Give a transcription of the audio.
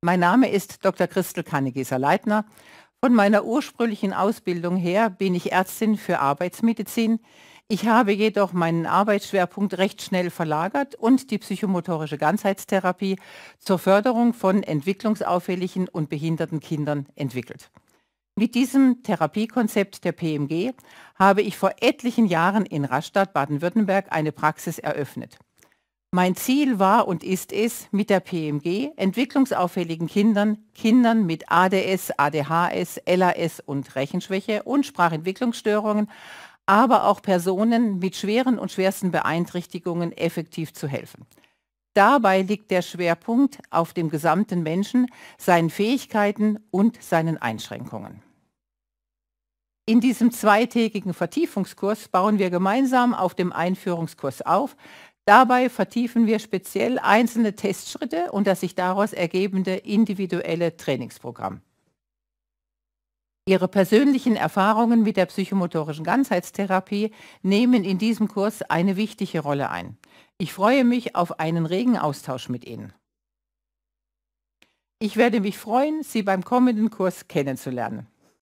Mein Name ist Dr. Christel Kannegieser-Leitner. Von meiner ursprünglichen Ausbildung her bin ich Ärztin für Arbeitsmedizin. Ich habe jedoch meinen Arbeitsschwerpunkt recht schnell verlagert und die psychomotorische Ganzheitstherapie zur Förderung von entwicklungsauffälligen und behinderten Kindern entwickelt. Mit diesem Therapiekonzept der PMG habe ich vor etlichen Jahren in Rastatt, Baden-Württemberg, eine Praxis eröffnet. Mein Ziel war und ist es, mit der PMG entwicklungsauffälligen Kindern, Kindern mit ADS, ADHS, LAS und Rechenschwäche und Sprachentwicklungsstörungen, aber auch Personen mit schweren und schwersten Beeinträchtigungen effektiv zu helfen. Dabei liegt der Schwerpunkt auf dem gesamten Menschen, seinen Fähigkeiten und seinen Einschränkungen. In diesem zweitägigen Vertiefungskurs bauen wir gemeinsam auf dem Einführungskurs auf, Dabei vertiefen wir speziell einzelne Testschritte und das sich daraus ergebende individuelle Trainingsprogramm. Ihre persönlichen Erfahrungen mit der psychomotorischen Ganzheitstherapie nehmen in diesem Kurs eine wichtige Rolle ein. Ich freue mich auf einen regen Austausch mit Ihnen. Ich werde mich freuen, Sie beim kommenden Kurs kennenzulernen.